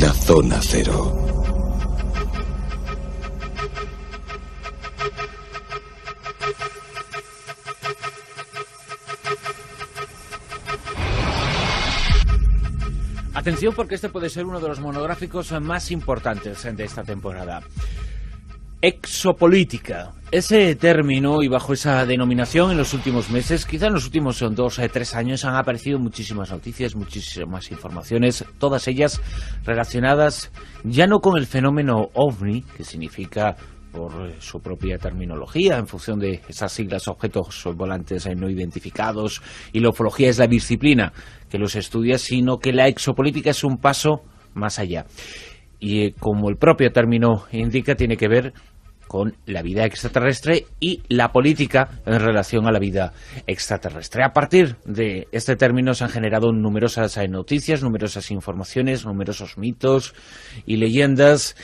la zona cero. Atención porque este puede ser uno de los monográficos más importantes de esta temporada exopolítica. Ese término y bajo esa denominación en los últimos meses, quizá en los últimos dos o eh, tres años, han aparecido muchísimas noticias, muchísimas informaciones, todas ellas relacionadas ya no con el fenómeno ovni, que significa por su propia terminología, en función de esas siglas, objetos volantes no identificados, y la ufología es la disciplina que los estudia, sino que la exopolítica es un paso más allá. Y eh, como el propio término indica, tiene que ver con la vida extraterrestre y la política en relación a la vida extraterrestre. A partir de este término se han generado numerosas noticias, numerosas informaciones, numerosos mitos y leyendas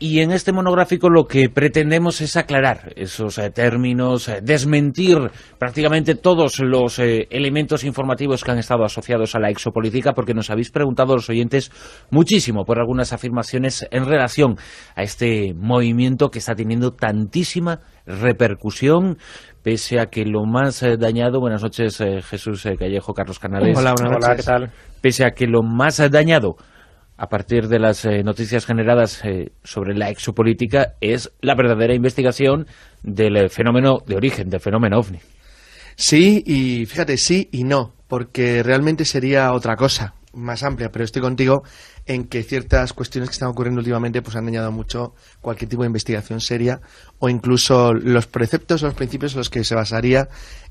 y en este monográfico lo que pretendemos es aclarar esos eh, términos, eh, desmentir prácticamente todos los eh, elementos informativos que han estado asociados a la exopolítica, porque nos habéis preguntado los oyentes muchísimo por algunas afirmaciones en relación a este movimiento que está teniendo tantísima repercusión, pese a que lo más dañado, buenas noches Jesús Callejo, Carlos Canales. Hola, Hola, ¿qué tal? Pese a que lo más dañado a partir de las eh, noticias generadas eh, sobre la exopolítica es la verdadera investigación del eh, fenómeno de origen, del fenómeno ovni. Sí, y fíjate, sí y no, porque realmente sería otra cosa más amplia, pero estoy contigo en que ciertas cuestiones que están ocurriendo últimamente pues han dañado mucho cualquier tipo de investigación seria o incluso los preceptos o los principios en los que se basaría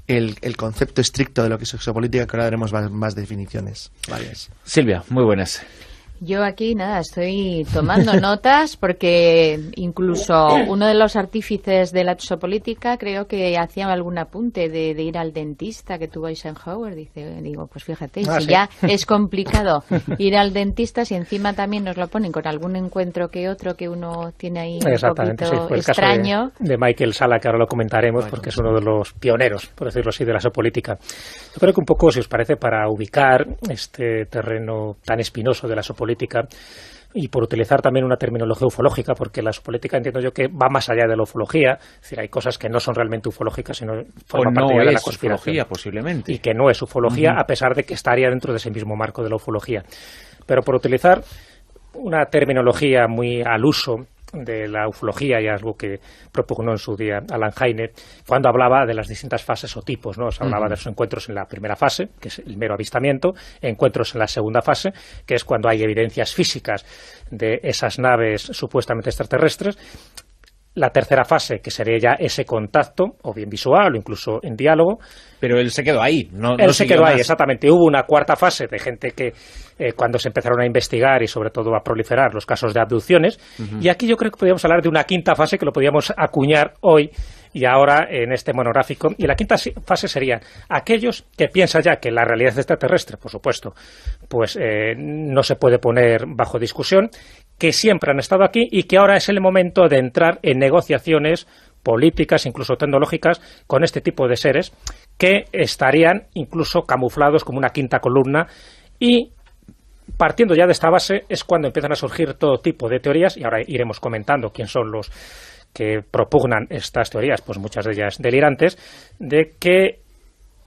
el, concepto estricto de lo que es exopolítica, que ahora daremos más, definiciones. Silvia, muy buenas. Yo aquí nada, estoy tomando notas porque incluso uno de los artífices de la política creo que hacía algún apunte de, ir al dentista que tuvo Eisenhower. Dice, digo, pues fíjate, ah, si ya es complicado ir al dentista, si encima también nos lo ponen con algún encuentro que otro que uno tiene ahí un poquito el extraño. Caso de, Michael Sala, que ahora lo comentaremos porque es uno de los pioneros, por decirlo así, de la política. Yo creo que un poco, si os parece, para ubicar este terreno tan espinoso de la política y por utilizar también una terminología ufológica, porque la subpolítica entiendo yo que va más allá de la ufología, es decir, hay cosas que no son realmente ufológicas, sino forman parte de la posiblemente. Y que no es ufología, a pesar de que estaría dentro de ese mismo marco de la ufología. Pero por utilizar una terminología muy al uso, de la ufología y algo que propugnó en su día Alan Heine, cuando hablaba de las distintas fases o tipos. ¿no? se hablaba de los encuentros en la primera fase, que es el mero avistamiento, encuentros en la segunda fase, que es cuando hay evidencias físicas de esas naves supuestamente extraterrestres, la tercera fase, que sería ya ese contacto, o bien visual o incluso en diálogo. Pero él se quedó ahí, ¿no? Él se quedó ahí, exactamente. Hubo una cuarta fase de gente que, eh, cuando se empezaron a investigar y sobre todo a proliferar los casos de abducciones, y aquí yo creo que podríamos hablar de una quinta fase que lo podíamos acuñar hoy y ahora en este monográfico. Y la quinta fase sería aquellos que piensan ya que la realidad extraterrestre, por supuesto, pues eh, no se puede poner bajo discusión, que siempre han estado aquí y que ahora es el momento de entrar en negociaciones políticas, incluso tecnológicas, con este tipo de seres que estarían incluso camuflados como una quinta columna y partiendo ya de esta base es cuando empiezan a surgir todo tipo de teorías y ahora iremos comentando quién son los que propugnan estas teorías, pues muchas de ellas delirantes, de que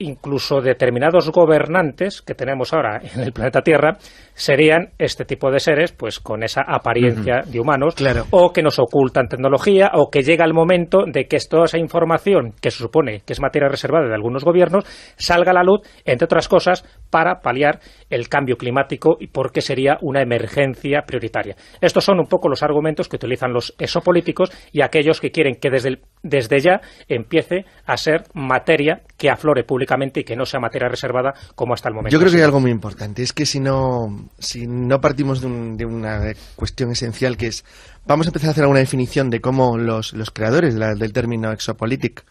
incluso determinados gobernantes que tenemos ahora en el planeta Tierra serían este tipo de seres, pues con esa apariencia de humanos, o que nos ocultan tecnología, o que llega el momento de que toda esa información que se supone que es materia reservada de algunos gobiernos salga a la luz, entre otras cosas, para paliar el cambio climático y porque sería una emergencia prioritaria. Estos son un poco los argumentos que utilizan los exopolíticos y aquellos que quieren que desde, ya empiece a ser materia que aflore públicamente y que no sea materia reservada como hasta el momento. Yo creo que hay algo muy importante, es que si no, partimos de, una cuestión esencial que es, vamos a empezar a hacer alguna definición de cómo los, creadores del término exopolítico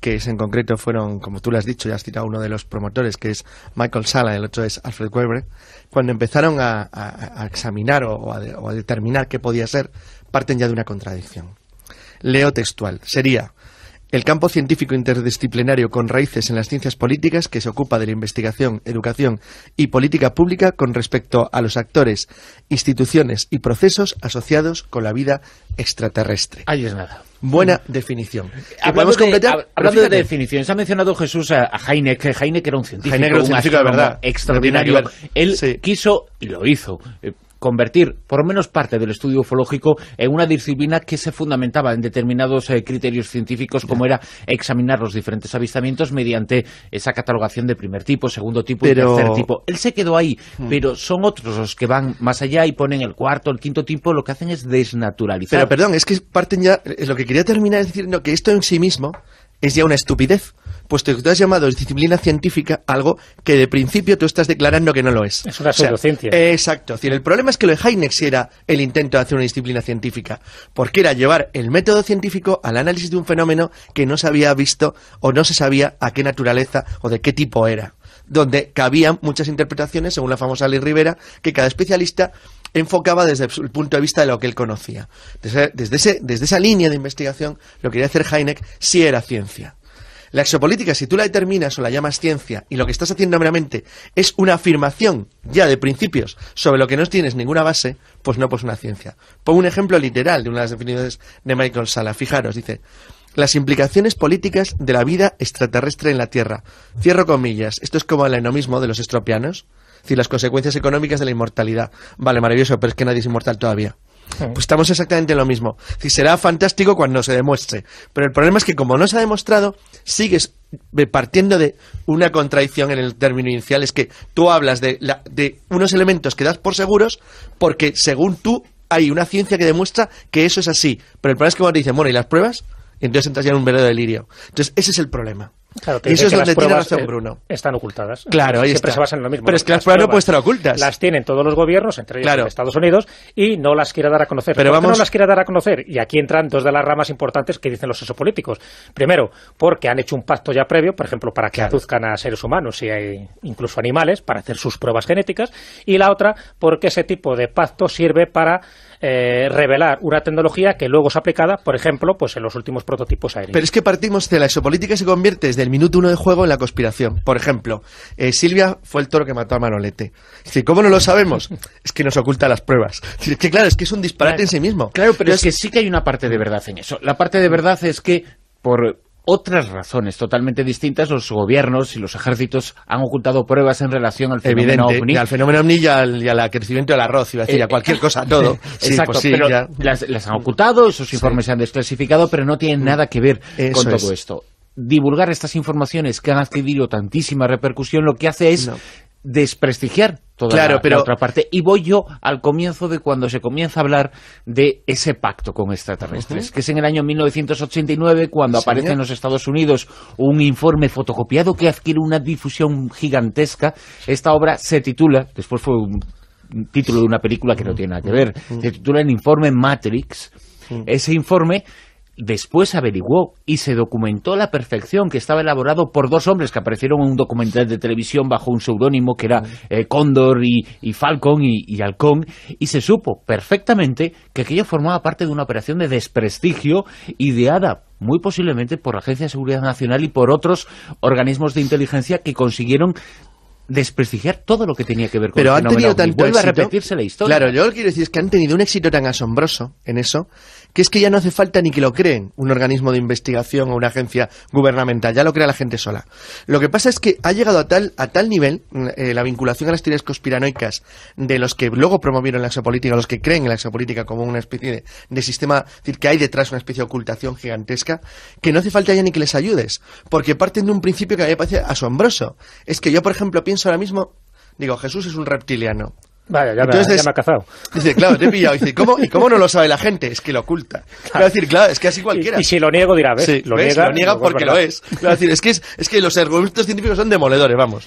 que es en concreto fueron, como tú lo has dicho, ya has citado uno de los promotores, que es Michael Sala, el otro es Alfred Weber, cuando empezaron a, examinar a, o a determinar qué podía ser, parten ya de una contradicción. Leo textual, sería el campo científico interdisciplinario con raíces en las ciencias políticas que se ocupa de la investigación, educación y política pública con respecto a los actores, instituciones y procesos asociados con la vida extraterrestre. Ahí es nada. Buena definición. Hablando, de, hablando definiciones, ha mencionado Jesús a, a que Heineck era un científico, un, extraordinario. Él quiso y lo hizo. Eh, convertir por lo menos parte del estudio ufológico en una disciplina que se fundamentaba en determinados eh, criterios científicos como era examinar los diferentes avistamientos mediante esa catalogación de primer tipo, segundo tipo y tercer tipo. Él se quedó ahí, hmm. pero son otros los que van más allá y ponen el cuarto, el quinto tipo, lo que hacen es desnaturalizar. Pero perdón, es que parten ya, lo que quería terminar es decir no, que esto en sí mismo es ya una estupidez pues que tú has llamado disciplina científica algo que de principio tú estás declarando que no lo es. Es una pseudociencia. exacto. el problema es que lo de Heineck sí era el intento de hacer una disciplina científica, porque era llevar el método científico al análisis de un fenómeno que no se había visto o no se sabía a qué naturaleza o de qué tipo era donde cabían muchas interpretaciones, según la famosa Liz Rivera, que cada especialista enfocaba desde el punto de vista de lo que él conocía. Desde, desde esa línea de investigación, lo que quería hacer Heineck sí era ciencia. La exopolítica, si tú la determinas o la llamas ciencia y lo que estás haciendo meramente es una afirmación ya de principios sobre lo que no tienes ninguna base, pues no pues una ciencia. Pongo un ejemplo literal de una de las definiciones de Michael Sala. Fijaros, dice, las implicaciones políticas de la vida extraterrestre en la Tierra. Cierro comillas. Esto es como el enomismo de los estropianos. Es decir, las consecuencias económicas de la inmortalidad. Vale, maravilloso, pero es que nadie es inmortal todavía. Pues estamos exactamente en lo mismo. Si será fantástico cuando se demuestre. Pero el problema es que como no se ha demostrado, sigues partiendo de una contradicción en el término inicial. Es que tú hablas de, de unos elementos que das por seguros porque según tú hay una ciencia que demuestra que eso es así. Pero el problema es que cuando te dicen, bueno, ¿y las pruebas? Entonces entras ya en un verdadero delirio. Entonces ese es el problema. Claro, y eso es donde tiene eh, Bruno. Están ocultadas. Claro, ahí Siempre se basan en lo mismo. Pero es que las, pruebas no pueden estar ocultas. Las tienen todos los gobiernos, entre ellos Estados Unidos, y no las quiere dar a conocer. Pero vamos... no las quiere dar a conocer? Y aquí entran dos de las ramas importantes que dicen los sociopolíticos. Primero, porque han hecho un pacto ya previo, por ejemplo, para que aduzcan a seres humanos y incluso animales para hacer sus pruebas genéticas. Y la otra, porque ese tipo de pacto sirve para eh, revelar una tecnología que luego es aplicada, por ejemplo, pues en los últimos prototipos aéreos. Pero es que partimos de la exopolítica se convierte desde el minuto uno de juego en la conspiración. Por ejemplo, eh, Silvia fue el toro que mató a Manolete. Si ¿cómo no lo sabemos? Es que nos oculta las pruebas. Es que claro, es que es un disparate en sí mismo. Claro, pero es que sí que hay una parte de verdad en eso. La parte de verdad es que por otras razones totalmente distintas, los gobiernos y los ejércitos han ocultado pruebas en relación al fenómeno Evidente, al fenómeno ovni y al, al crecimiento del arroz, iba a decir, a eh, cualquier cosa, todo. Pues exacto, Las, han ocultado, esos informes se han desclasificado, pero no tienen mm. nada que ver con todo esto divulgar estas informaciones que han adquirido tantísima repercusión lo que hace es desprestigiar toda claro, la, pero... otra parte. Y voy yo al comienzo de cuando se comienza a hablar de ese pacto con extraterrestres, que es en el año 1989 cuando aparece en los Estados Unidos un informe fotocopiado que adquiere una difusión gigantesca. Esta obra se titula, después fue un título de una película que no tiene nada que ver, se titula el informe Matrix. Ese informe Después averiguó y se documentó la perfección que estaba elaborado por dos hombres que aparecieron en un documental de televisión bajo un seudónimo que era Condor eh, Cóndor y, Falcon y, Halcón, y se supo perfectamente que aquello formaba parte de una operación de desprestigio ideada muy posiblemente por la Agencia de Seguridad Nacional y por otros organismos de inteligencia que consiguieron desprestigiar todo lo que tenía que ver con Pero han tenido tanto vuelve a repetirse la historia. Claro, yo lo que quiero decir es que han tenido un éxito tan asombroso en eso que es que ya no hace falta ni que lo creen un organismo de investigación o una agencia gubernamental, ya lo crea la gente sola. Lo que pasa es que ha llegado a tal, a tal nivel mm, eh, la vinculación a las teorías conspiranoicas de los que luego promovieron la exopolítica, los que creen en la exopolítica como una especie de, de sistema, es decir, que hay detrás una especie de ocultación gigantesca, que no hace falta ya ni que les ayudes, porque parten de un principio que a mí me parece asombroso. Es que yo, por ejemplo, pienso ahora mismo, digo, Jesús es un reptiliano. Vaya, ya, me, ha cazado. Dice, claro, te he pillado. Dice, ¿cómo, ¿y cómo no lo sabe la gente? Es que lo oculta. Quiero decir, claro, es que así cualquiera. Y, si lo niego, dirá, ¿ves? Sí, lo, Niega, lo niega porque lo es. Quiero decir, es que, es, es que los argumentos científicos son demoledores, vamos.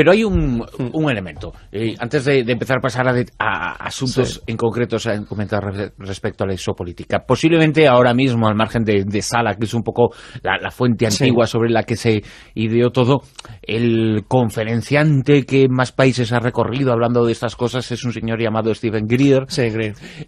Pero hay un, mm. elemento. Eh, antes de, empezar a pasar a, asuntos en concretos se comentar respecto a la exopolítica. Posiblemente ahora mismo, al margen de, Sala, que es un poco la, fuente antigua sobre la que se ideó todo, el conferenciante que más países ha recorrido hablando de estas cosas es un señor llamado Stephen Greer. Sí,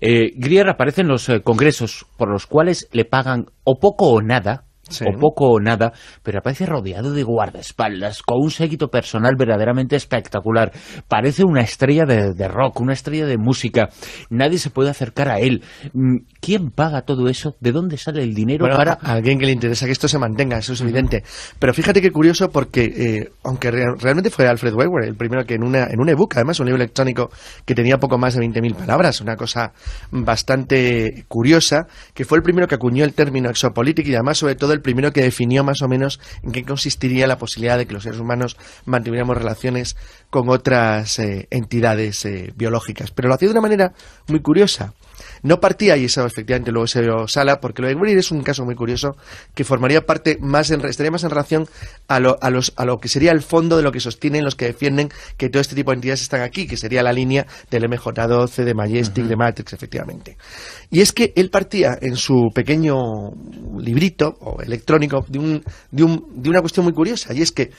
eh, Greer. aparece en los eh, congresos por los cuales le pagan o poco o nada o poco o nada, pero aparece rodeado de guardaespaldas, con un séquito personal verdaderamente espectacular. Parece una estrella de, rock, una estrella de música. Nadie se puede acercar a él. Mm, ¿Quién paga todo eso? ¿De dónde sale el dinero alguien que le interesa que esto se mantenga, eso es evidente. Pero fíjate qué curioso porque, eh, aunque realmente fue Alfred Weber el primero que en una en un ebook, además un libro electrónico que tenía poco más de 20.000 palabras, una cosa bastante curiosa, que fue el primero que acuñó el término exopolítica y además sobre todo el primero que definió más o menos en qué consistiría la posibilidad de que los seres humanos mantuviéramos relaciones con otras eh, entidades eh, biológicas. Pero lo hacía de una manera muy curiosa. No partía, y eso efectivamente luego se lo sala, porque lo de Greer es un caso muy curioso que formaría parte más en, estaría más en relación a lo, a, los, a lo que sería el fondo de lo que sostienen los que defienden que todo este tipo de entidades están aquí, que sería la línea del MJ12, de Majestic, de Matrix, efectivamente. Y es que él partía en su pequeño librito o electrónico de, un, de, un, de una cuestión muy curiosa, y es que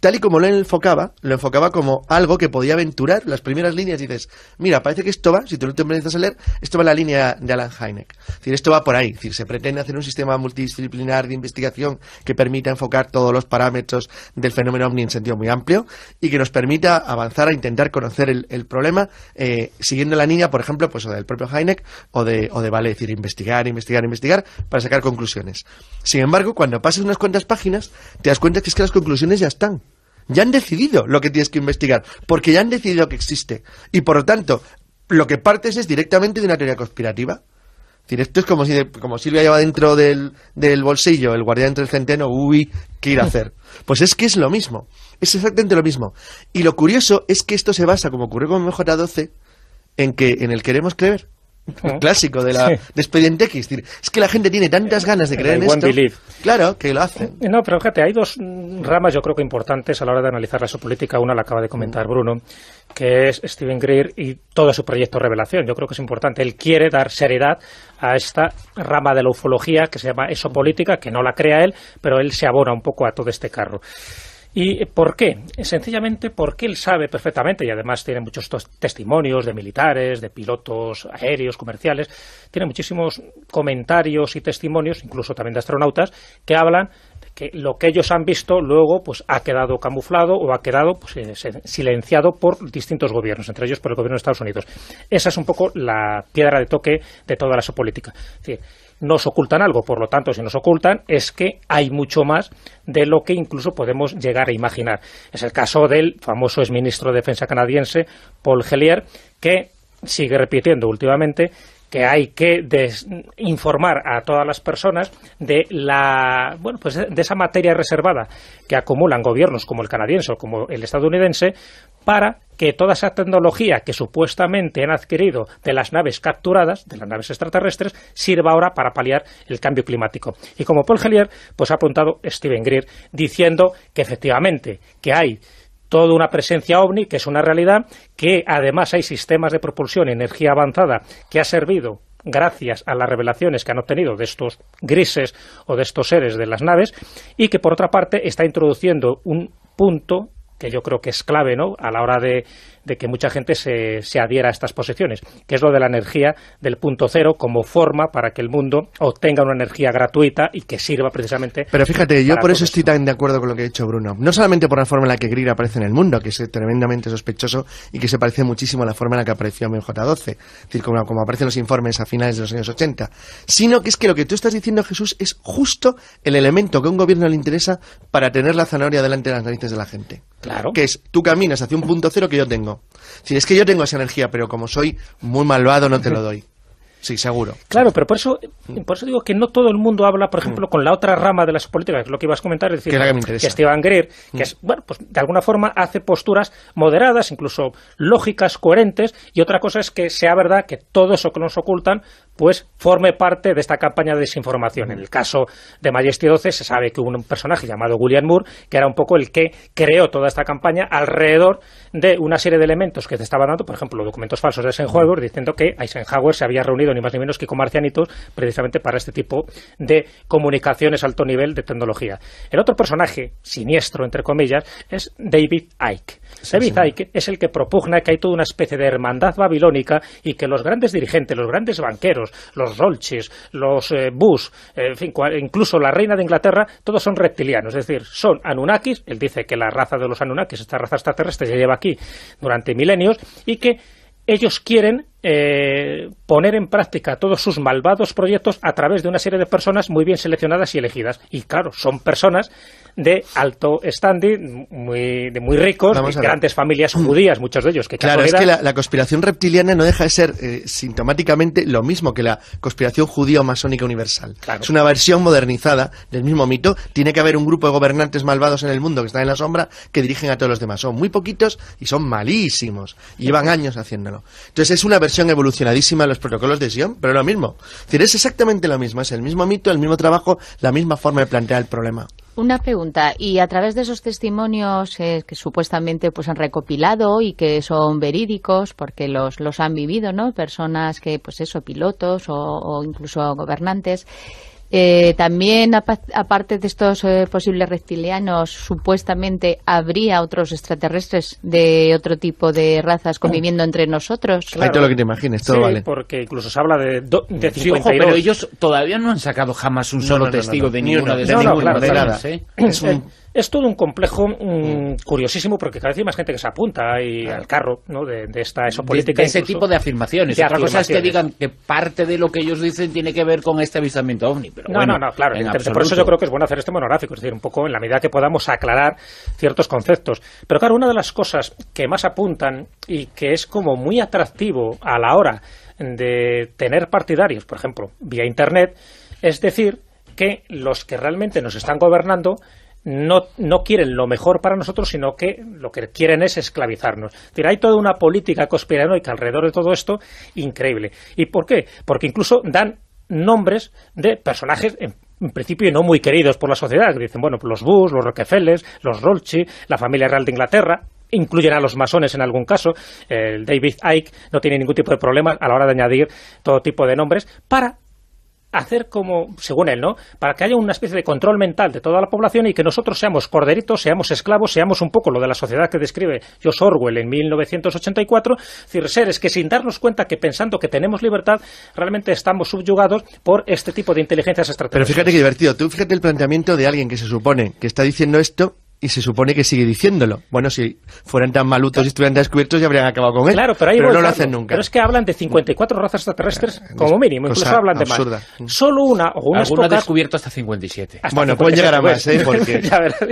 tal y como lo enfocaba, lo enfocaba como algo que podía aventurar las primeras líneas. Y dices, mira, parece que esto va, si tú no te empiezas a leer, esto va en la línea de Alan Hynek. Es decir, esto va por ahí. Es decir, se pretende hacer un sistema multidisciplinar de investigación que permita enfocar todos los parámetros del fenómeno ovni en sentido muy amplio y que nos permita avanzar a intentar conocer el, problema eh, siguiendo la línea, por ejemplo, pues del propio Hynek o de, o de Vale. decir, investigar, investigar, investigar para sacar conclusiones. Sin embargo, cuando pasas unas cuantas páginas, te das cuenta que es que las conclusiones ya están ya han decidido lo que tienes que investigar, porque ya han decidido que existe. Y por lo tanto, lo que partes es directamente de una teoría conspirativa. Es esto es como si, como Silvia lleva dentro del, bolsillo el guardián entre el centeno, uy, ¿qué ir a hacer? Pues es que es lo mismo, es exactamente lo mismo. Y lo curioso es que esto se basa, como ocurrió con MJ12, en que en el queremos creer. ¿Eh? clásico de, la, de Expediente X. Es que la gente tiene tantas eh, ganas de eh, creer en esto. Claro, que lo hacen. No, pero fíjate, hay dos ramas yo creo que importantes a la hora de analizar la política. Una la acaba de comentar mm. Bruno, que es Steven Greer y todo su proyecto Revelación. Yo creo que es importante. Él quiere dar seriedad a esta rama de la ufología que se llama esopolítica, que no la crea él, pero él se abona un poco a todo este carro. ¿Y por qué? Sencillamente porque él sabe perfectamente, y además tiene muchos testimonios de militares, de pilotos aéreos, comerciales, tiene muchísimos comentarios y testimonios, incluso también de astronautas, que hablan de que lo que ellos han visto luego pues ha quedado camuflado o ha quedado pues, eh, silenciado por distintos gobiernos, entre ellos por el gobierno de Estados Unidos. Esa es un poco la piedra de toque de toda la política nos ocultan algo. Por lo tanto, si nos ocultan, es que hay mucho más de lo que incluso podemos llegar a imaginar. Es el caso del famoso exministro de Defensa canadiense, Paul Gellier, que sigue repitiendo últimamente que hay que informar a todas las personas de la bueno pues de esa materia reservada que acumulan gobiernos como el canadiense o como el estadounidense para que toda esa tecnología que supuestamente han adquirido de las naves capturadas, de las naves extraterrestres, sirva ahora para paliar el cambio climático. Y como Paul Gelier, pues ha apuntado Steven Greer diciendo que efectivamente que hay toda una presencia ovni, que es una realidad, que además hay sistemas de propulsión y energía avanzada que ha servido gracias a las revelaciones que han obtenido de estos grises o de estos seres de las naves, y que por otra parte está introduciendo un punto que yo creo que es clave ¿no? a la hora de de que mucha gente se, se adhiera a estas posiciones, que es lo de la energía del punto cero como forma para que el mundo obtenga una energía gratuita y que sirva precisamente. Pero fíjate, yo por eso estoy tan de acuerdo con lo que ha dicho Bruno. No solamente por la forma en la que Greer aparece en el mundo, que es tremendamente sospechoso y que se parece muchísimo a la forma en la que apareció MJ12, es decir, como, como aparecen los informes a finales de los años 80, sino que es que lo que tú estás diciendo, Jesús, es justo el elemento que a un gobierno le interesa para tener la zanahoria delante de las narices de la gente. Claro. Que es, tú caminas hacia un punto cero que yo tengo. Si es que yo tengo esa energía, pero como soy muy malvado, no te lo doy. Sí, seguro. Claro, pero por eso, digo que no todo el mundo habla, por ejemplo, con la otra rama de las políticas, que es lo que ibas a comentar, es decir, que, es que Esteban Greer, que es, mm. bueno, pues, de alguna forma hace posturas moderadas, incluso lógicas, coherentes, y otra cosa es que sea verdad que todo eso que nos ocultan pues forme parte de esta campaña de desinformación. En el caso de Majesty 12 se sabe que hubo un personaje llamado William Moore, que era un poco el que creó toda esta campaña alrededor de una serie de elementos que se estaban dando, por ejemplo, documentos falsos de Eisenhower, diciendo que Eisenhower se había reunido ni más ni menos que con marcianitos precisamente para este tipo de comunicaciones alto nivel de tecnología. El otro personaje, siniestro, entre comillas, es David Icke. David Icke es el que propugna que hay toda una especie de hermandad babilónica y que los grandes dirigentes, los grandes banqueros, los Rolches, los bus eh, Bush, incluso la reina de Inglaterra, todos son reptilianos, es decir, son Anunnakis, él dice que la raza de los Anunnakis, esta raza extraterrestre, se lleva aquí durante milenios y que ellos quieren eh, poner en práctica todos sus malvados proyectos a través de una serie de personas muy bien seleccionadas y elegidas. Y claro, son personas de alto standing, muy, de muy ricos, de grandes familias judías, muchos de ellos. Que claro, es que la, conspiración reptiliana no deja de ser eh, sintomáticamente lo mismo que la conspiración judío masónica universal. Es una versión modernizada del mismo mito. Tiene que haber un grupo de gobernantes malvados en el mundo que están en la sombra que dirigen a todos los demás. Son muy poquitos y son malísimos. llevan años haciéndolo. Entonces es una versión evolucionadísima de los protocolos de Sion, pero lo mismo. Es es exactamente lo mismo. Es el mismo mito, el mismo trabajo, la misma forma de plantear el problema. Una pregunta, y a través de esos testimonios eh, que supuestamente pues han recopilado y que son verídicos porque los, los han vivido, ¿no? Personas que, pues eso, pilotos o incluso gobernantes, eh, también, aparte de estos eh, posibles reptilianos, supuestamente habría otros extraterrestres de otro tipo de razas conviviendo entre nosotros. Hay todo lo que te imagines, todo sí, porque incluso se habla de, do, pero ellos todavía no han sacado jamás un solo testigo de ninguna de esas es todo un complejo mm, mm. curiosísimo porque cada vez hay más gente que se apunta al carro ¿no? de, esta eso política. ese tipo de afirmaciones. Otra es que digan que parte de lo que ellos dicen tiene que ver con este avistamiento ovni. no, no, no, claro. Por eso yo creo que es bueno hacer este monográfico, es decir, un poco en la medida que podamos aclarar ciertos conceptos. Pero claro, una de las cosas que más apuntan y que es como muy atractivo a la hora de tener partidarios, por ejemplo, vía Internet, es decir, que los que realmente nos están gobernando no, no quieren lo mejor para nosotros, sino que lo que quieren es esclavizarnos. hay toda una política conspiranoica alrededor de todo esto increíble. ¿Y por qué? Porque incluso dan nombres de personajes en, principio no muy queridos por la sociedad, dicen, bueno, los Bush, los Rockefeller, los Rolchi, la familia real de Inglaterra, incluyen a los masones en algún caso, el David Icke no tiene ningún tipo de problema a la hora de añadir todo tipo de nombres para hacer como, según él, ¿no? Para que haya una especie de control mental de toda la población y que nosotros seamos corderitos, seamos esclavos, seamos un poco lo de la sociedad que describe George Orwell en 1984, es decir, seres que sin darnos cuenta que pensando que tenemos libertad, realmente estamos subyugados por este tipo de inteligencias estratégicas. Pero fíjate qué divertido, tú fíjate el planteamiento de alguien que se supone que está diciendo esto y se supone que sigue diciéndolo. Bueno, si fueran tan malutos y estuvieran descubiertos ya habrían acabado con él. Claro, pero, no lo hacen nunca. Pero es que hablan de 54 razas extraterrestres eh, como mínimo, incluso hablan de más. Solo una o unas Alguna pocas... descubierto hasta 57. bueno, pueden llegar a más, ¿eh?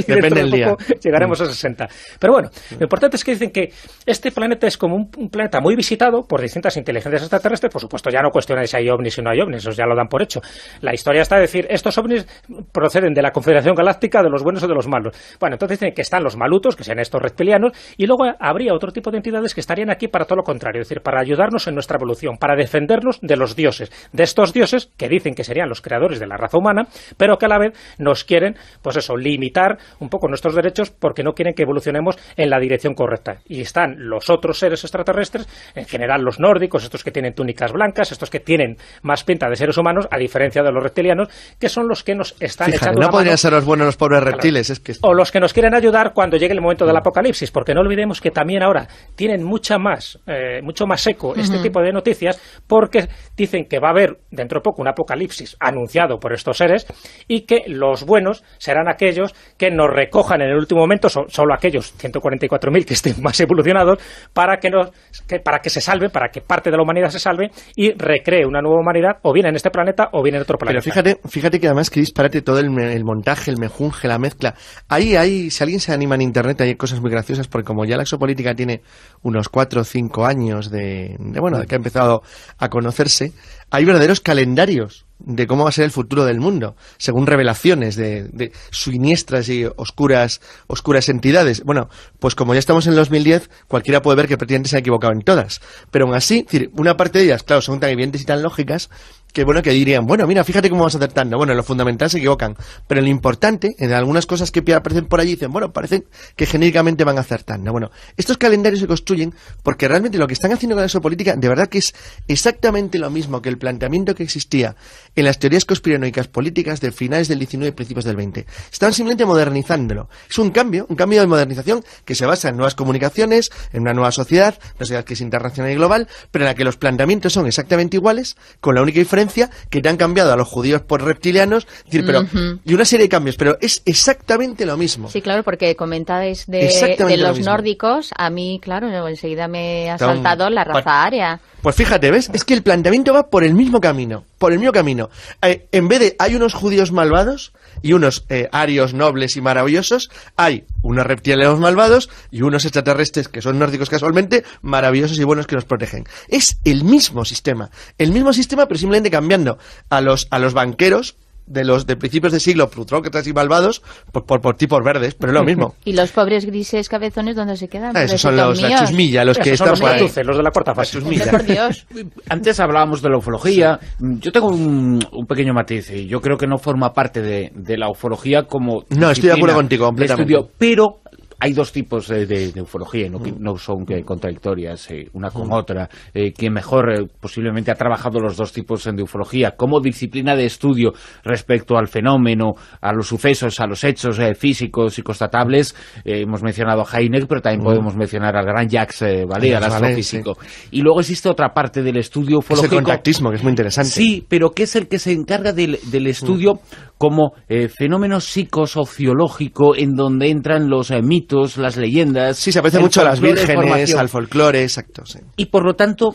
depende del día. Llegaremos a 60. Pero bueno, lo importante es que dicen que este planeta es como un, planeta muy visitado por distintas inteligencias extraterrestres. Por supuesto, ya no cuestionáis si hay ovnis o no hay ovnis, eso ya lo dan por hecho. La historia está de decir, estos ovnis proceden de la Confederación Galáctica, de los buenos o de los malos. Bueno, entonces dicen que están los malutos, que sean estos reptilianos, y luego habría otro tipo de entidades que estarían aquí para todo lo contrario, es decir, para ayudarnos en nuestra evolución, para defendernos de los dioses, de estos dioses que dicen que serían los creadores de la raza humana, pero que a la vez nos quieren, pues eso, limitar un poco nuestros derechos porque no quieren que evolucionemos en la dirección correcta. Y están los otros seres extraterrestres, en general los nórdicos, estos que tienen túnicas blancas, estos que tienen más pinta de seres humanos, a diferencia de los reptilianos, que son los que nos están echando No podrían ser los buenos los pobres reptiles, es que... O los que nos quieren ayudar cuando llegue el momento del apocalipsis, porque no olvidemos que también ahora tienen mucha más, eh, mucho más eco este tipo de noticias, porque dicen que va a haber dentro de poco un apocalipsis anunciado por estos seres y que los buenos serán aquellos que nos recojan en el último momento, solo aquellos 144.000 que estén más evolucionados, para que, nos, que, para que se salve, para que parte de la humanidad se salve y recree una nueva humanidad, o bien en este planeta o bien en otro planeta. Pero fíjate, fíjate que además, que ti todo el, el montaje, el mejunje, la mezcla. Ahí hay si alguien se anima en Internet, hay cosas muy graciosas, porque como ya la exopolítica tiene unos cuatro o cinco años de, bueno, que ha empezado a conocerse, hay verdaderos calendarios de cómo va a ser el futuro del mundo, según revelaciones de, de, siniestras y oscuras, oscuras entidades. Bueno, pues como ya estamos en el 2010, cualquiera puede ver que prácticamente se ha equivocado en todas. Pero aún así, una parte de ellas, claro, son tan evidentes y tan lógicas que bueno que dirían, bueno, mira, fíjate cómo vas acertando. Bueno, en lo fundamental se equivocan, pero lo importante, en algunas cosas que aparecen por allí, dicen, bueno, parece que genéricamente van a acertando. Bueno, estos calendarios se construyen porque realmente lo que están haciendo con la política de verdad que es exactamente lo mismo que el planteamiento que existía en las teorías conspiranoicas políticas de finales del 19 y principios del 20. Están simplemente modernizándolo. Es un cambio, un cambio de modernización que se basa en nuevas comunicaciones, en una nueva sociedad, una sociedad que es internacional y global, pero en la que los planteamientos son exactamente iguales, con la única diferencia que te han cambiado a los judíos por reptilianos, decir, pero, y una serie de cambios, pero es exactamente lo mismo. Sí, claro, porque comentáis de, los nórdicos, a mí, claro, enseguida me ha saltado la raza área. Pues fíjate, ¿ves? Es que el planteamiento va por el mismo camino por el mío camino. Eh, en vez de hay unos judíos malvados y unos eh, arios nobles y maravillosos, hay unos reptilianos malvados y unos extraterrestres que son nórdicos casualmente, maravillosos y buenos que nos protegen. Es el mismo sistema, el mismo sistema pero simplemente cambiando a los, a los banqueros de los de principios de siglo frutócratas y malvados por, por, por, tipos verdes, pero es lo mismo. ¿Y los pobres grises cabezones dónde se quedan? esos son los, los que están de la Antes hablábamos de la ufología. Yo tengo un, pequeño matiz y yo creo que no forma parte de, la ufología como. No, estoy de acuerdo contigo, completamente. Estudio, pero hay dos tipos de, ufología, no, mm. son mm. contradictorias eh, una con mm. otra. Eh, quien mejor eh, posiblemente ha trabajado los dos tipos de ufología como disciplina de estudio respecto al fenómeno, a los sucesos, a los hechos eh, físicos y constatables. hemos mencionado a Heineck, pero también podemos mencionar al gran Jacques al astrofísico. Y luego existe otra parte del estudio ufológico. el contactismo, que es muy interesante. Sí, pero que es el que se encarga del, estudio como fenómeno psicosociológico en donde entran los mitos las leyendas. Sí, se parece mucho a las vírgenes, al folclore, exacto. Y por lo tanto,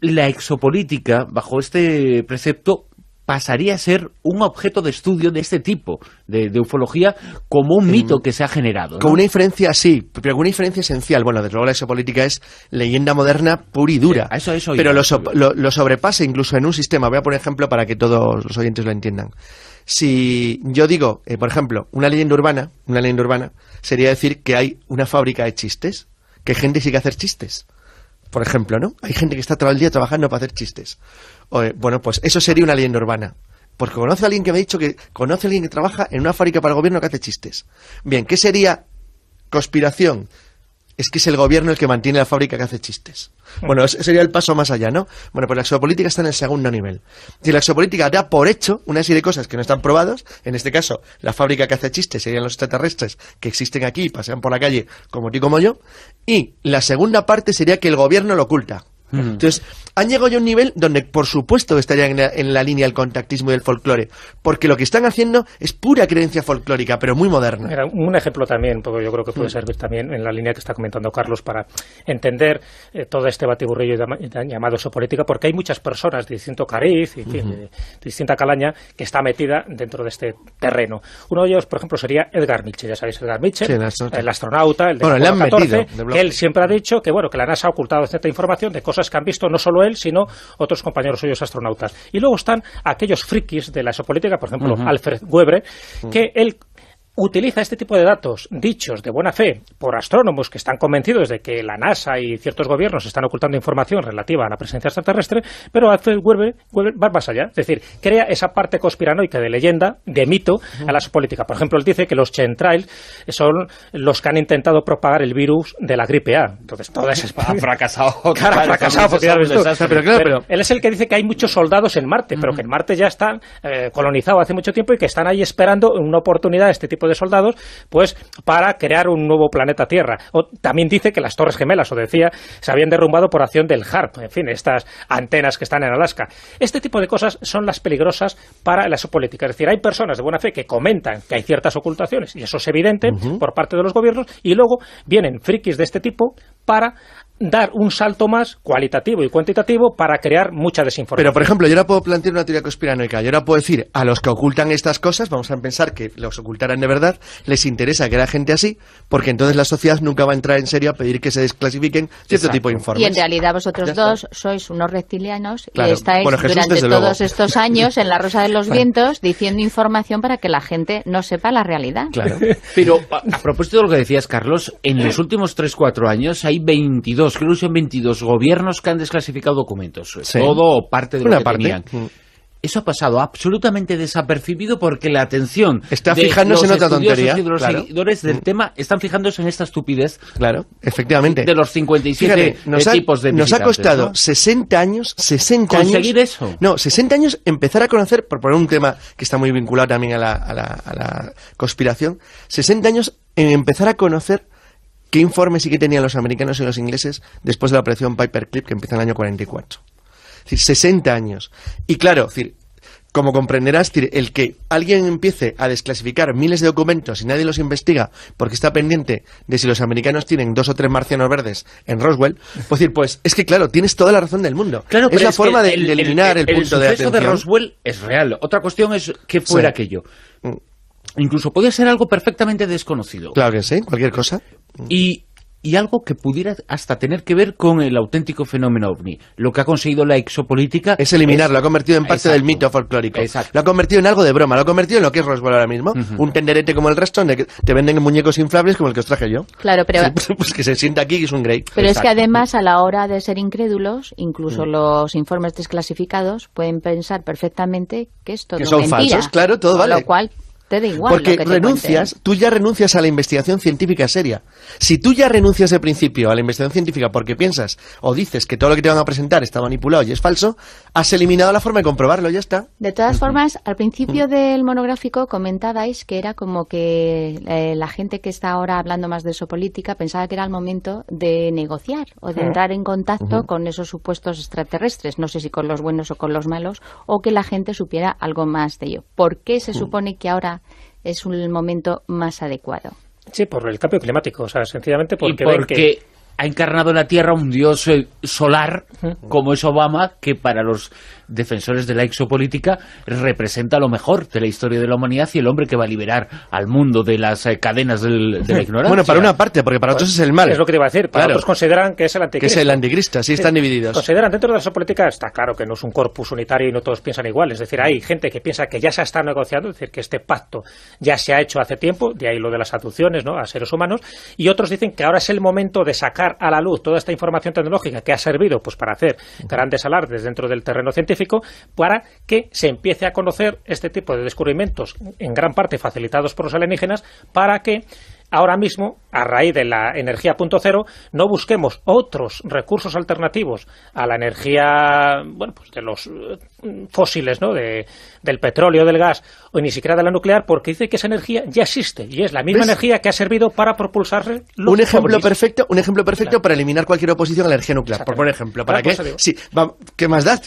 la exopolítica, bajo este precepto, pasaría a ser un objeto de estudio de este tipo de, ufología como un mito que se ha generado. como Con una diferencia, sí, pero con una diferencia esencial. Bueno, desde luego la exopolítica es leyenda moderna pura y dura. eso, pero lo, so, lo sobrepasa incluso en un sistema. Voy a poner ejemplo para que todos los oyentes lo entiendan. Si yo digo, eh, por ejemplo, una leyenda urbana, una leyenda urbana sería decir que hay una fábrica de chistes, que gente sigue a hacer chistes. Por ejemplo, ¿no? Hay gente que está todo el día trabajando para hacer chistes. Eh, bueno, pues eso sería una leyenda urbana. Porque conoce a alguien que me ha dicho que conoce a alguien que trabaja en una fábrica para el gobierno que hace chistes. Bien, ¿qué sería conspiración? es que es el gobierno el que mantiene la fábrica que hace chistes. Bueno, ese sería el paso más allá, ¿no? Bueno, pues la exopolítica está en el segundo nivel. Si la exopolítica da por hecho una serie de cosas que no están probadas, en este caso, la fábrica que hace chistes serían los extraterrestres que existen aquí y pasean por la calle como tú y como yo, y la segunda parte sería que el gobierno lo oculta. Entonces, han llegado ya a un nivel donde, por supuesto, estarían en la, línea del contactismo y del folclore, porque lo que están haciendo es pura creencia folclórica, pero muy moderna. un ejemplo también, porque yo creo que puede servir también en la línea que está comentando Carlos para entender eh, todo este batiburrillo llamado sopolítica, porque hay muchas personas de distinto cariz, y, de, distinta calaña, que está metida dentro de este terreno. Uno de ellos, por ejemplo, sería Edgar Mitchell, ya sabéis, Edgar Mitchell, el, astronauta. el de bueno, 14, él siempre ha dicho que, bueno, que la NASA ha ocultado cierta información de cosas cosas que han visto no solo él, sino otros compañeros suyos astronautas. Y luego están aquellos frikis de la exopolítica, por ejemplo, Alfred Weber, que él utiliza este tipo de datos mm. dichos de buena fe por astrónomos que están convencidos de que la NASA y ciertos gobiernos están ocultando información relativa a la presencia extraterrestre, pero hace vuelve, vuelve va más allá, es decir, crea esa parte conspiranoica de leyenda, de mito a la política. Por ejemplo, él dice que los chemtrails son los que han intentado propagar el virus de la gripe A. Entonces, todo eso ha fracasado. Claro, ha fracasado pero, claro, pero, él es el que dice que hay muchos soldados en Marte, pero que en Marte ya están eh, colonizado hace mucho tiempo y que están ahí esperando una oportunidad de este tipo de soldados, pues para crear un nuevo planeta Tierra. O, también dice que las Torres Gemelas, o decía, se habían derrumbado por acción del HARP, en fin, estas antenas que están en Alaska. Este tipo de cosas son las peligrosas para la subpolítica. Es decir, hay personas de buena fe que comentan que hay ciertas ocultaciones, y eso es evidente por parte de los gobiernos, y luego vienen frikis de este tipo para dar un salto más cualitativo y cuantitativo para crear mucha desinformación. Pero, por ejemplo, yo ahora puedo plantear una teoría conspiranoica. Yo ahora puedo decir, a los que ocultan estas cosas, vamos a pensar que los ocultaran de verdad, les interesa que la gente así, porque entonces la sociedad nunca va a entrar en serio a pedir que se desclasifiquen cierto tipo de informes. Y en realidad vosotros dos sois unos reptilianos y estáis durante todos estos años en la Rosa de los Vientos diciendo información para que la gente no sepa la realidad. Pero, a, a propósito de lo que decías, Carlos, en los últimos 3-4 años hay 22 los creo que son 22 gobiernos que han desclasificado documentos, todo o parte de lo Una que mm. Eso ha pasado absolutamente desapercibido porque la atención está de fijándose los en otra tontería. Y los seguidores del mm. tema están fijándose en esta estupidez. Claro, efectivamente. De los 57 nos ha, tipos de Nos ha costado 60 años, 60 Conseguir eso. No, 60 años empezar a conocer, por poner un tema que está muy vinculado también a la, a la conspiración, 60 años en empezar a conocer ¿Qué informe sí que tenían los americanos y los ingleses después de la operación Clip que empieza en el año 44? Es decir, 60 años. Y claro, decir, como comprenderás, el que alguien empiece a desclasificar miles de documentos y nadie los investiga porque está pendiente de si los americanos tienen dos o tres marcianos verdes en Roswell, pues pues es que claro, tienes toda la razón del mundo. Claro, es la forma de, eliminar el, punto de atención. El de Roswell es real. Otra cuestión es qué fuera aquello. Mm. Incluso podía ser algo perfectamente desconocido. Claro que sí, cualquier cosa y, y algo que pudiera hasta tener que ver con el auténtico fenómeno ovni. Lo que ha conseguido la exopolítica... Es eliminarlo, lo ha convertido en parte del mito folclórico. Lo ha convertido en algo de broma, lo ha convertido en lo que es Roswell ahora mismo. Un tenderete como el resto, donde te venden muñecos inflables como el que os traje yo. Claro, pero... pues que se sienta aquí y es un Grey. Pero es que además a la hora de ser incrédulos, incluso mm. los informes desclasificados pueden pensar perfectamente que esto todo Que son falsos, claro, todo vale. Lo cual te igual. Porque renuncias, tú ya renuncias a la investigación científica seria. Si tú ya renuncias de principio a la investigación científica porque piensas o dices que todo lo que te van a presentar está manipulado y es falso, has eliminado la forma de comprobarlo, ya está. De todas formas, al principio del monográfico comentabais que era como que eh, la gente que está ahora hablando más de eso política pensaba que era el momento de negociar o de entrar en contacto con esos supuestos extraterrestres, no sé si con los buenos o con los malos, o que la gente supiera algo más de ello. ¿Por qué se supone que ahora es un momento más adecuado. Sí, por el cambio climático, o sea, sencillamente porque, ha encarnado en la Tierra un dios eh, solar como es Obama, que para los defensores de la exopolítica representa lo mejor de la historia de la humanidad y el hombre que va a liberar al mundo de las eh, cadenas del, de la ignorancia. Bueno, para una parte, porque para otros es el mal. Es lo que te iba a decir. Para otros consideran que es el anticristo. Que es el anticristo, sí, están divididos. Consideran dentro de la exopolítica, está claro que no es un corpus unitario y no todos piensan igual. Es decir, hay gente que piensa que ya se está negociando, es decir, que este pacto ya se ha hecho hace tiempo, de ahí lo de las aducciones ¿no? a seres humanos, y otros dicen que ahora es el momento de sacar a la luz toda esta información tecnológica que ha servido pues, para hacer grandes alardes dentro del terreno científico, para que se empiece a conocer este tipo de descubrimientos, en gran parte facilitados por los alienígenas, para que ahora mismo, a raíz de la energía punto cero, no busquemos otros recursos alternativos a la energía bueno, pues de los fósiles, ¿no? De, del petróleo, del gas, o ni siquiera de la nuclear, porque dice que esa energía ya existe y es la misma energía que ha servido para propulsar un ejemplo perfecto Un ejemplo perfecto para eliminar cualquier oposición a la energía nuclear, por ejemplo. ¿Para que qué? sí, ¿Qué más da?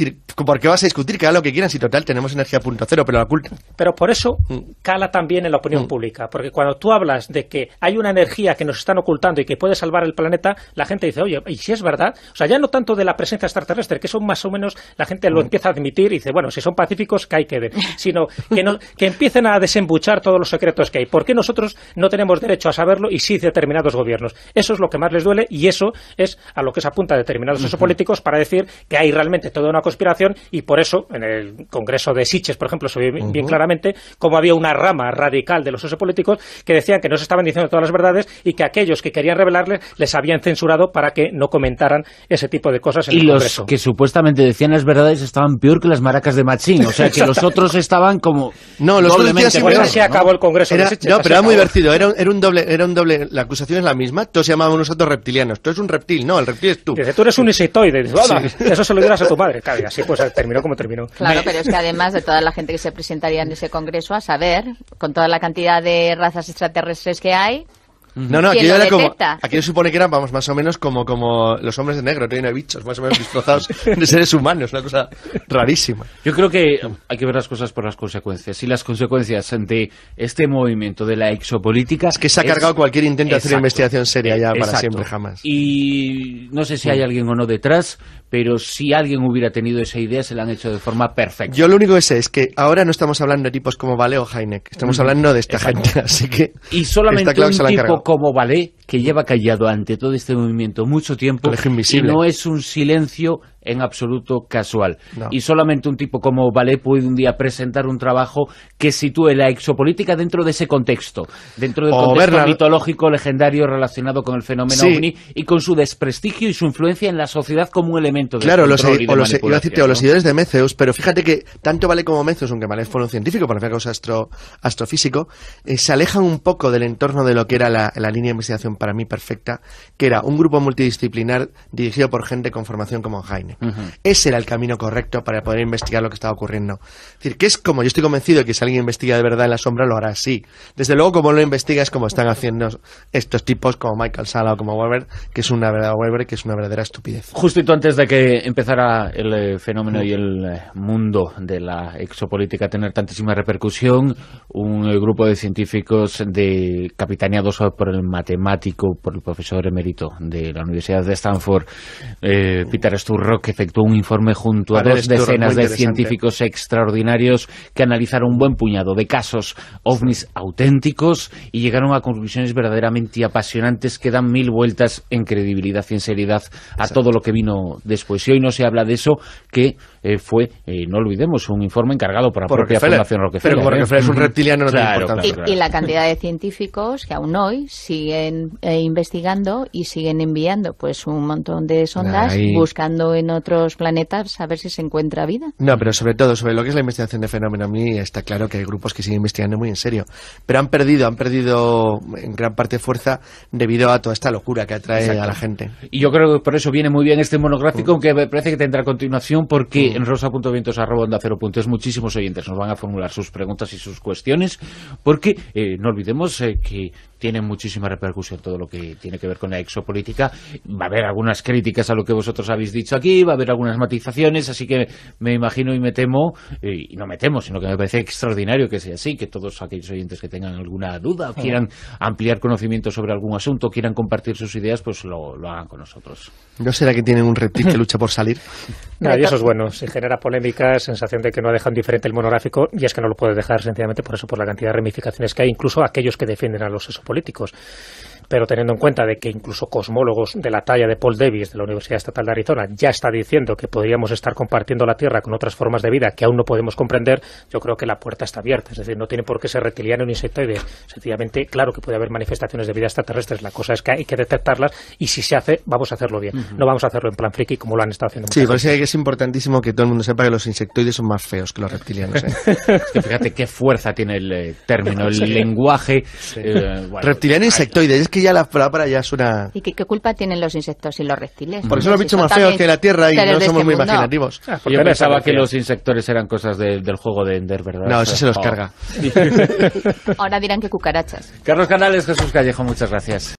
porque vas a discutir? Que haga lo que quieran, si total tenemos energía punto cero, pero la oculta. Pero por eso mm. cala también en la opinión mm. pública, porque cuando tú hablas de que hay una energía que nos están ocultando y que puede salvar el planeta, la gente dice, oye, ¿y si es verdad? O sea, ya no tanto de la presencia extraterrestre, que eso más o menos la gente lo mm. empieza a admitir y dice, bueno, si son pacíficos, que hay que ver, sino que, no, que empiecen a desembuchar todos los secretos que hay. ¿Por qué nosotros no tenemos derecho a saberlo y sí determinados gobiernos? Eso es lo que más les duele y eso es a lo que se apunta determinados uh políticos para decir que hay realmente toda una conspiración y por eso en el Congreso de Siches, por ejemplo, se ve bien, claramente cómo había una rama radical de los políticos que decían que no se estaban diciendo todas las verdades y que aquellos que querían revelarles les habían censurado para que no comentaran ese tipo de cosas en el Congreso. Y los que supuestamente decían las verdades estaban peor que las maracas de Machín, o sea que los otros estaban como no, los otros se acabó el Congreso No, pero era muy divertido, era, era, un doble, era un doble, la acusación es la misma, todos se llamaban otros reptilianos, tú eres un reptil, no, el reptil es tú. tú eres un insectoide, eso se lo dirás a tu madre, claro, y así pues terminó como terminó. Claro, pero es que además de toda la gente que se presentaría en ese Congreso, a saber, con toda la cantidad de razas extraterrestres que hay, no, no, aquí supone que eran, vamos, más o menos como, como los hombres de negro, tiene bichos, más o menos destrozados de seres humanos, una cosa rarísima. Yo creo que hay que ver las cosas por las consecuencias. Y las consecuencias de este movimiento de la exopolítica. Es que se ha cargado cualquier intento de hacer investigación seria ya para siempre, jamás. Y no sé si hay alguien o no detrás, pero si alguien hubiera tenido esa idea, se la han hecho de forma perfecta. Yo lo único que sé es que ahora no estamos hablando de tipos como Vale o Heineck, estamos hablando de esta gente, así que... Y solamente un tipo como Vale que lleva callado ante todo este movimiento mucho tiempo y no es un silencio en absoluto casual. Y solamente un tipo como Valé puede un día presentar un trabajo que sitúe la exopolítica dentro de ese contexto, dentro del contexto mitológico legendario relacionado con el fenómeno OVNI y con su desprestigio y su influencia en la sociedad como un elemento de Claro, los, los, de Meceus, pero fíjate que tanto Valé como Meceus, aunque Valé fue un científico, por ejemplo, astro, astrofísico, eh, se alejan un poco del entorno de lo que era la, la línea de investigación para mí perfecta, que era un grupo multidisciplinar dirigido por gente con formación como Heine. Ese era el camino correcto para poder investigar lo que estaba ocurriendo. Es decir, que es como, yo estoy convencido de que si alguien investiga de verdad en la sombra, lo hará así. Desde luego, como lo investiga, es como están haciendo estos tipos como Michael Sala o como Weber, que es una verdad Webber que es una verdadera estupidez. Justito antes de que empezara el eh, fenómeno y el eh, mundo de la exopolítica tener tantísima repercusión, un eh, grupo de científicos de capitaneados por el matemático por el profesor emérito de la Universidad de Stanford, eh, Peter Sturrock, que efectuó un informe junto a, dos decenas de científicos extraordinarios que analizaron un buen puñado de casos ovnis auténticos y llegaron a conclusiones verdaderamente apasionantes que dan mil vueltas en credibilidad y en seriedad a todo lo que vino después. Y hoy no se habla de eso que eh, fue, eh, no olvidemos, un informe encargado por la propia Fundación Rockefeller. Pero es un reptiliano, y la cantidad de científicos que aún hoy siguen eh, investigando y siguen enviando pues un montón de sondas buscando en otros planetas a ver si se encuentra vida. No, pero sobre todo sobre lo que es la investigación de fenómenos, a mí está claro que hay grupos que siguen investigando muy en serio, pero han perdido, han perdido en gran parte fuerza debido a toda esta locura que atrae a la gente. Y yo creo que por eso viene muy bien este monográfico, mm. aunque me parece que tendrá continuación porque mm. en Es muchísimos oyentes nos van a formular sus preguntas y sus cuestiones, porque eh, no olvidemos eh, que tiene muchísima repercusión todo lo que tiene que ver con la exopolítica. Va a haber algunas críticas a lo que vosotros habéis dicho aquí, va a haber algunas matizaciones, así que me imagino y me temo, y no me temo, sino que me parece extraordinario que sea así, que todos aquellos oyentes que tengan alguna duda, o quieran ampliar conocimiento sobre algún asunto, quieran compartir sus ideas, pues lo, hagan con nosotros. ¿No será que tienen un reptil que lucha por salir? Nadie, y eso es bueno, Se genera polémica, sensación de que no ha dejado indiferente el monográfico, y es que no lo puede dejar sencillamente por eso, por la cantidad de ramificaciones que hay, incluso aquellos que defienden a los políticos pero teniendo en cuenta de que incluso cosmólogos de la talla de Paul Davis de la Universidad Estatal de Arizona ya está diciendo que podríamos estar compartiendo la Tierra con otras formas de vida que aún no podemos comprender, yo creo que la puerta está abierta. Es decir, no tiene por qué ser reptiliano ni insectoide. Sencillamente, claro que puede haber manifestaciones de vida extraterrestres. La cosa es que hay que detectarlas y si se hace, vamos a hacerlo bien. No vamos a hacerlo en plan friki como lo han estado haciendo. Sí, por eso es importantísimo que todo el mundo sepa que los insectoides son más feos que los reptilianos. ¿eh? fíjate qué fuerza tiene el eh, término, el lenguaje. Eh, reptiliano e insectoide. Es que ya la palabra ya es una... ¿Y qué, culpa tienen los insectos y los reptiles? Por eso los bichos más feos que la Tierra y no somos este muy imaginativos. Ah, Yo pensaba que los insectores eran cosas del juego de Ender, ¿verdad? No, eso se los oh. carga. Ahora dirán que cucarachas. Carlos Canales, Jesús Callejo, muchas gracias.